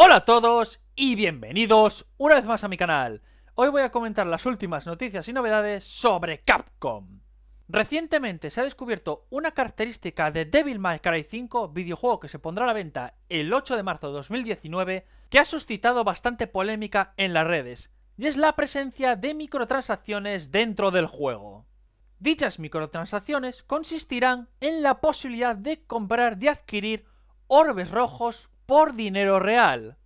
Hola a todos y bienvenidos una vez más a mi canal. Hoy voy a comentar las últimas noticias y novedades sobre Capcom. Recientemente se ha descubierto una característica de Devil May Cry 5, videojuego que se pondrá a la venta el 8 de marzo de 2019, que ha suscitado bastante polémica en las redes, y es la presencia de microtransacciones dentro del juego. Dichas microtransacciones consistirán en la posibilidad de comprar y adquirir orbes rojos por dinero real.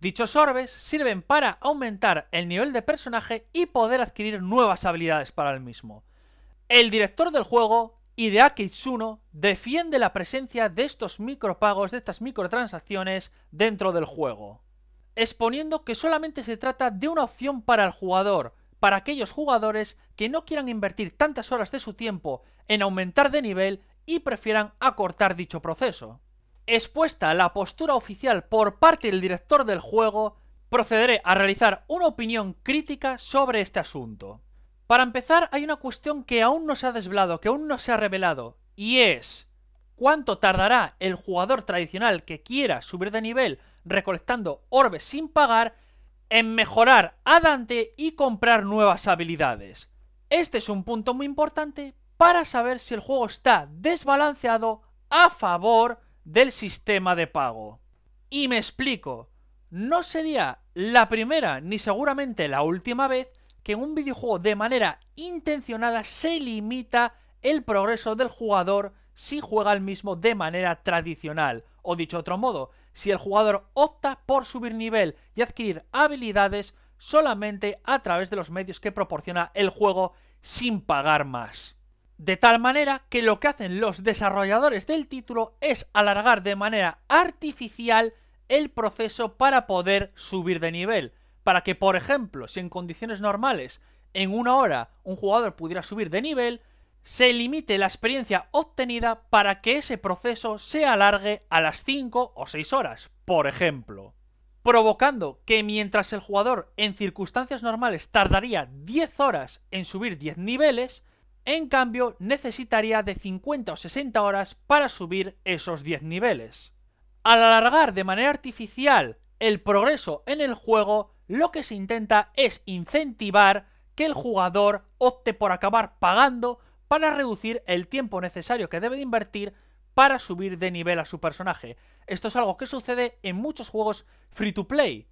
Dichos orbes sirven para aumentar el nivel de personaje y poder adquirir nuevas habilidades para el mismo. El director del juego, Hideaki Tsuno, defiende la presencia de estos micropagos, de estas microtransacciones dentro del juego, exponiendo que solamente se trata de una opción para el jugador, para aquellos jugadores que no quieran invertir tantas horas de su tiempo en aumentar de nivel y prefieran acortar dicho proceso. Expuesta la postura oficial por parte del director del juego, procederé a realizar una opinión crítica sobre este asunto. Para empezar, hay una cuestión que aún no se ha desvelado, que aún no se ha revelado, y es cuánto tardará el jugador tradicional que quiera subir de nivel recolectando orbes sin pagar en mejorar a Dante y comprar nuevas habilidades. Este es un punto muy importante para saber si el juego está desbalanceado a favor del sistema de pago. Y me explico, no sería la primera ni seguramente la última vez que un videojuego de manera intencionada se limita el progreso del jugador si juega el mismo de manera tradicional. O dicho otro modo, si el jugador opta por subir nivel y adquirir habilidades solamente a través de los medios que proporciona el juego sin pagar más. De tal manera que lo que hacen los desarrolladores del título es alargar de manera artificial el proceso para poder subir de nivel. Para que, por ejemplo, si en condiciones normales en una hora un jugador pudiera subir de nivel, se limite la experiencia obtenida para que ese proceso se alargue a las 5 o 6 horas, por ejemplo. Provocando que mientras el jugador en circunstancias normales tardaría 10 horas en subir 10 niveles, en cambio, necesitaría de 50 o 60 horas para subir esos 10 niveles. Al alargar de manera artificial el progreso en el juego, lo que se intenta es incentivar que el jugador opte por acabar pagando para reducir el tiempo necesario que debe de invertir para subir de nivel a su personaje. Esto es algo que sucede en muchos juegos free to play,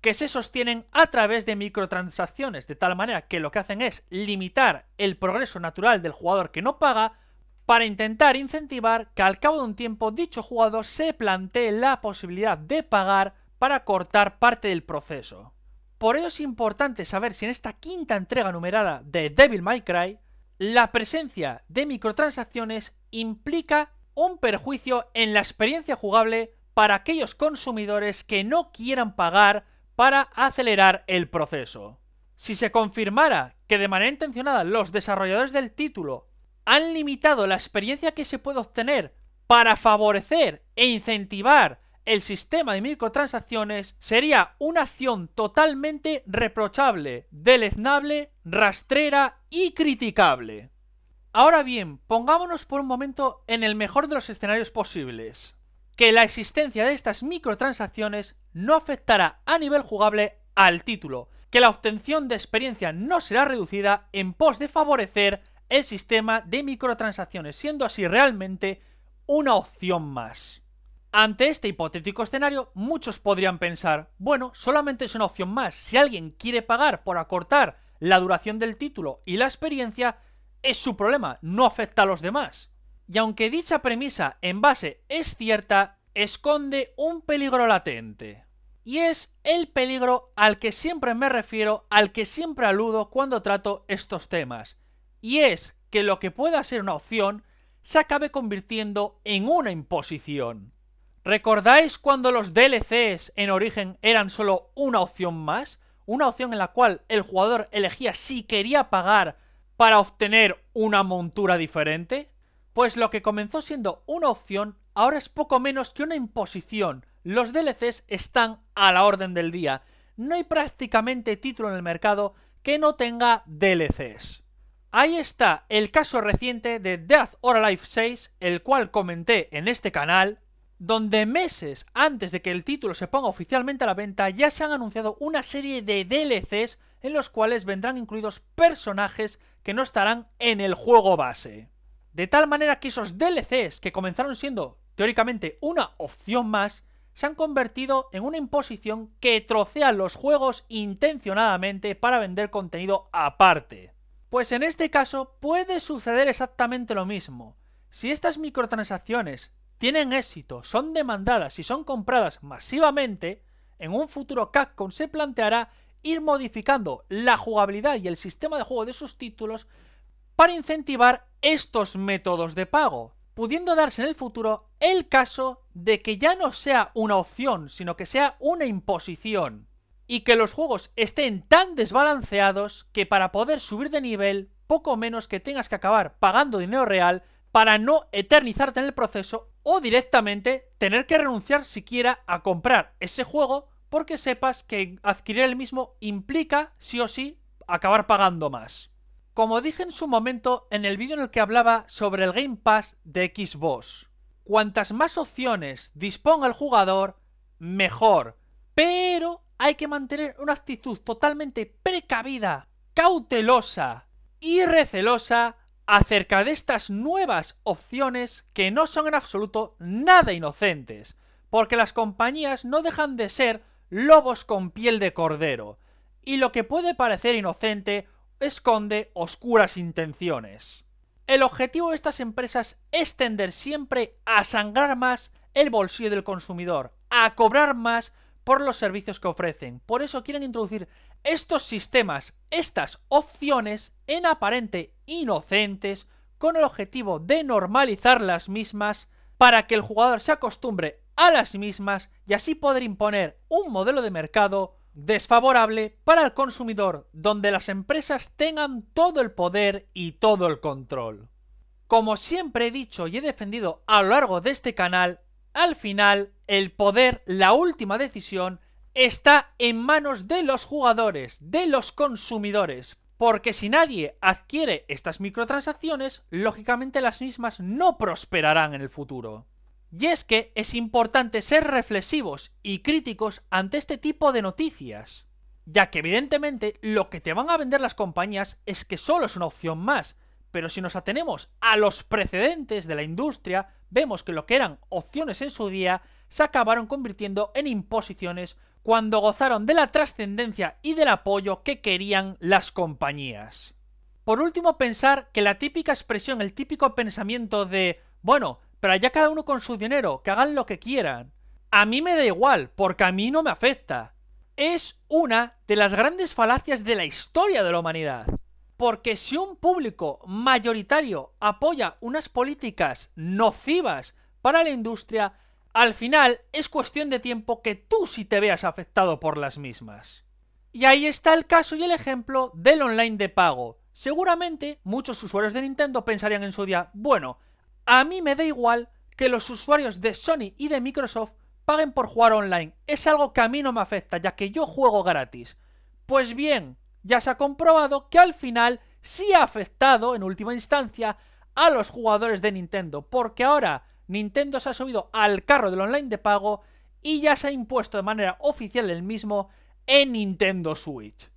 que se sostienen a través de microtransacciones, de tal manera que lo que hacen es limitar el progreso natural del jugador que no paga para intentar incentivar que al cabo de un tiempo dicho jugador se plantee la posibilidad de pagar para cortar parte del proceso. Por ello es importante saber si en esta quinta entrega numerada de Devil May Cry, la presencia de microtransacciones implica un perjuicio en la experiencia jugable para aquellos consumidores que no quieran pagar para acelerar el proceso. Si se confirmara que de manera intencionada los desarrolladores del título han limitado la experiencia que se puede obtener para favorecer e incentivar el sistema de microtransacciones, sería una acción totalmente reprochable, deleznable, rastrera y criticable. Ahora bien, pongámonos por un momento en el mejor de los escenarios posibles que la existencia de estas microtransacciones no afectará a nivel jugable al título, que la obtención de experiencia no será reducida en pos de favorecer el sistema de microtransacciones, siendo así realmente una opción más. Ante este hipotético escenario, muchos podrían pensar, bueno, solamente es una opción más, si alguien quiere pagar por acortar la duración del título y la experiencia, es su problema, no afecta a los demás y aunque dicha premisa en base es cierta, esconde un peligro latente. Y es el peligro al que siempre me refiero, al que siempre aludo cuando trato estos temas. Y es que lo que pueda ser una opción se acabe convirtiendo en una imposición. ¿Recordáis cuando los DLCs en origen eran solo una opción más? Una opción en la cual el jugador elegía si quería pagar para obtener una montura diferente pues lo que comenzó siendo una opción ahora es poco menos que una imposición. Los DLCs están a la orden del día. No hay prácticamente título en el mercado que no tenga DLCs. Ahí está el caso reciente de Death or Alive 6, el cual comenté en este canal, donde meses antes de que el título se ponga oficialmente a la venta ya se han anunciado una serie de DLCs en los cuales vendrán incluidos personajes que no estarán en el juego base. De tal manera que esos DLCs que comenzaron siendo teóricamente una opción más, se han convertido en una imposición que trocea los juegos intencionadamente para vender contenido aparte. Pues en este caso puede suceder exactamente lo mismo. Si estas microtransacciones tienen éxito, son demandadas y son compradas masivamente, en un futuro Capcom se planteará ir modificando la jugabilidad y el sistema de juego de sus títulos para incentivar estos métodos de pago, pudiendo darse en el futuro el caso de que ya no sea una opción, sino que sea una imposición, y que los juegos estén tan desbalanceados que para poder subir de nivel, poco menos que tengas que acabar pagando dinero real para no eternizarte en el proceso o directamente tener que renunciar siquiera a comprar ese juego porque sepas que adquirir el mismo implica sí o sí acabar pagando más. Como dije en su momento en el vídeo en el que hablaba sobre el Game Pass de Xbox, cuantas más opciones disponga el jugador, mejor. Pero hay que mantener una actitud totalmente precavida, cautelosa y recelosa acerca de estas nuevas opciones que no son en absoluto nada inocentes, porque las compañías no dejan de ser lobos con piel de cordero, y lo que puede parecer inocente esconde oscuras intenciones. El objetivo de estas empresas es tender siempre a sangrar más el bolsillo del consumidor, a cobrar más por los servicios que ofrecen. Por eso quieren introducir estos sistemas, estas opciones, en aparente inocentes, con el objetivo de normalizar las mismas para que el jugador se acostumbre a las mismas y así poder imponer un modelo de mercado desfavorable para el consumidor, donde las empresas tengan todo el poder y todo el control. Como siempre he dicho y he defendido a lo largo de este canal, al final el poder, la última decisión, está en manos de los jugadores, de los consumidores, porque si nadie adquiere estas microtransacciones, lógicamente las mismas no prosperarán en el futuro. Y es que es importante ser reflexivos y críticos ante este tipo de noticias, ya que evidentemente lo que te van a vender las compañías es que solo es una opción más, pero si nos atenemos a los precedentes de la industria, vemos que lo que eran opciones en su día se acabaron convirtiendo en imposiciones cuando gozaron de la trascendencia y del apoyo que querían las compañías. Por último, pensar que la típica expresión, el típico pensamiento de, bueno, pero allá cada uno con su dinero, que hagan lo que quieran. A mí me da igual, porque a mí no me afecta. Es una de las grandes falacias de la historia de la humanidad. Porque si un público mayoritario apoya unas políticas nocivas para la industria, al final es cuestión de tiempo que tú sí te veas afectado por las mismas. Y ahí está el caso y el ejemplo del online de pago. Seguramente muchos usuarios de Nintendo pensarían en su día, bueno, a mí me da igual que los usuarios de Sony y de Microsoft paguen por jugar online. Es algo que a mí no me afecta, ya que yo juego gratis. Pues bien, ya se ha comprobado que al final sí ha afectado, en última instancia, a los jugadores de Nintendo, porque ahora Nintendo se ha subido al carro del online de pago y ya se ha impuesto de manera oficial el mismo en Nintendo Switch.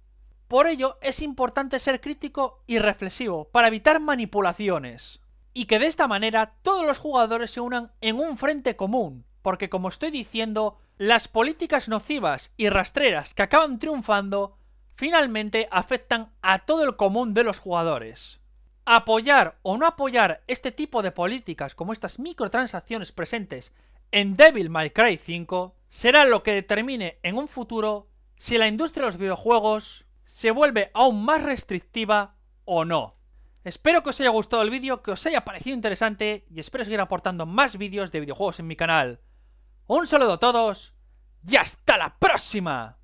Por ello es importante ser crítico y reflexivo para evitar manipulaciones y que de esta manera todos los jugadores se unan en un frente común, porque como estoy diciendo, las políticas nocivas y rastreras que acaban triunfando finalmente afectan a todo el común de los jugadores. Apoyar o no apoyar este tipo de políticas como estas microtransacciones presentes en Devil May Cry 5 será lo que determine en un futuro si la industria de los videojuegos se vuelve aún más restrictiva o no. Espero que os haya gustado el vídeo, que os haya parecido interesante y espero seguir aportando más vídeos de videojuegos en mi canal. Un saludo a todos y hasta la próxima.